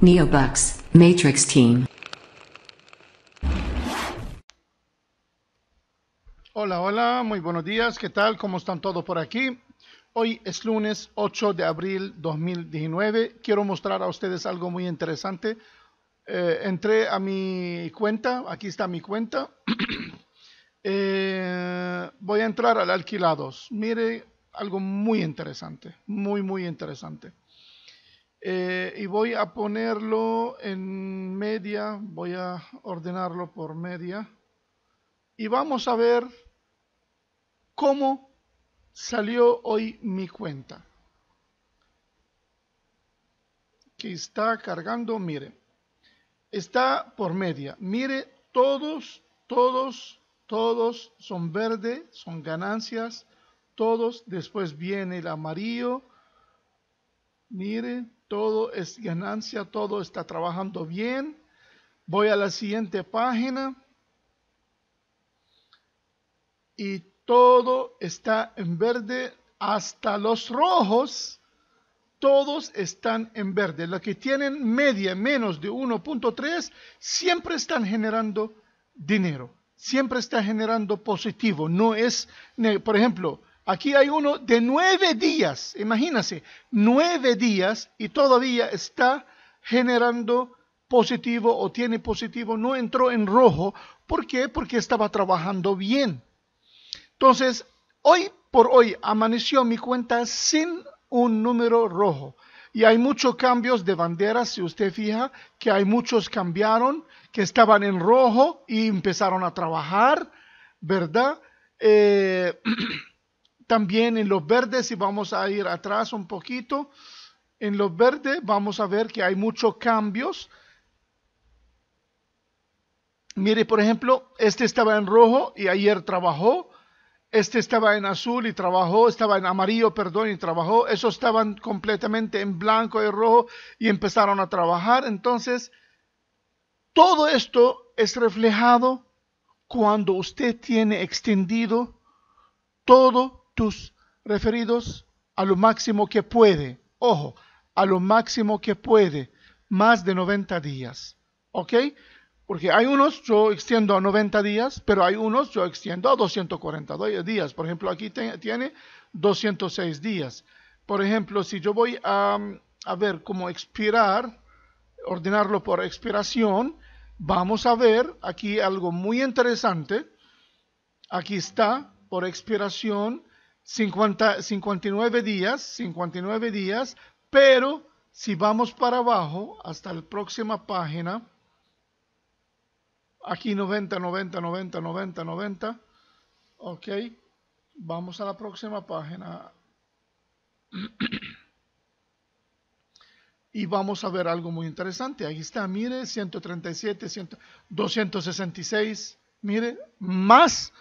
Neobucks, Matrix Team. Hola, hola, muy buenos días, ¿qué tal? ¿Cómo están todos por aquí? Hoy es lunes 8 de abril 2019. Quiero mostrar a ustedes algo muy interesante. Eh, entré a mi cuenta, aquí está mi cuenta. Eh, voy a entrar al alquilados. Mire algo muy interesante, muy, muy interesante. Eh, y voy a ponerlo en media, voy a ordenarlo por media y vamos a ver cómo salió hoy mi cuenta. Que está cargando, mire, está por media. Mire, todos, todos, todos son verde, son ganancias, todos, después viene el amarillo, Mire, todo es ganancia, todo está trabajando bien. Voy a la siguiente página. Y todo está en verde hasta los rojos. Todos están en verde. Los que tienen media menos de 1.3 siempre están generando dinero. Siempre está generando positivo. No es, por ejemplo, Aquí hay uno de nueve días, imagínense, nueve días y todavía está generando positivo o tiene positivo, no entró en rojo. ¿Por qué? Porque estaba trabajando bien. Entonces, hoy por hoy amaneció mi cuenta sin un número rojo. Y hay muchos cambios de banderas, si usted fija, que hay muchos cambiaron, que estaban en rojo y empezaron a trabajar, ¿verdad? Eh, También en los verdes, y vamos a ir atrás un poquito, en los verdes vamos a ver que hay muchos cambios. Mire, por ejemplo, este estaba en rojo y ayer trabajó. Este estaba en azul y trabajó, estaba en amarillo, perdón, y trabajó. Esos estaban completamente en blanco y rojo y empezaron a trabajar. Entonces, todo esto es reflejado cuando usted tiene extendido todo referidos a lo máximo que puede. Ojo, a lo máximo que puede, más de 90 días. ¿Ok? Porque hay unos yo extiendo a 90 días, pero hay unos yo extiendo a 240 días. Por ejemplo, aquí tiene 206 días. Por ejemplo, si yo voy a, a ver cómo expirar, ordenarlo por expiración, vamos a ver aquí algo muy interesante. Aquí está, por expiración, 50, 59 días, 59 días, pero si vamos para abajo hasta la próxima página, aquí 90, 90, 90, 90, 90, ok, vamos a la próxima página y vamos a ver algo muy interesante, ahí está, mire, 137, 266, mire, más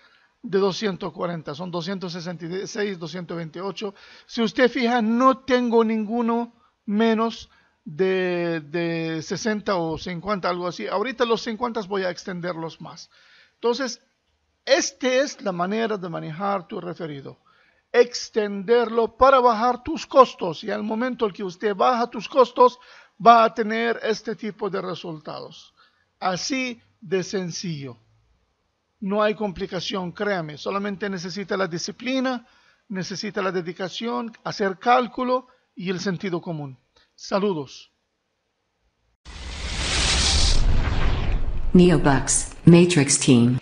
de 240, son 266, 228. Si usted fija, no tengo ninguno menos de, 60 o 50, algo así. Ahorita los 50 voy a extenderlos más. Entonces, esta es la manera de manejar tu referido. Extenderlo para bajar tus costos. Y al momento en que usted baja tus costos, va a tener este tipo de resultados. Así de sencillo no hay complicación, créame, solamente necesita la disciplina, necesita la dedicación, hacer cálculo y el sentido común. Saludos. Neobucks, Matrix Team.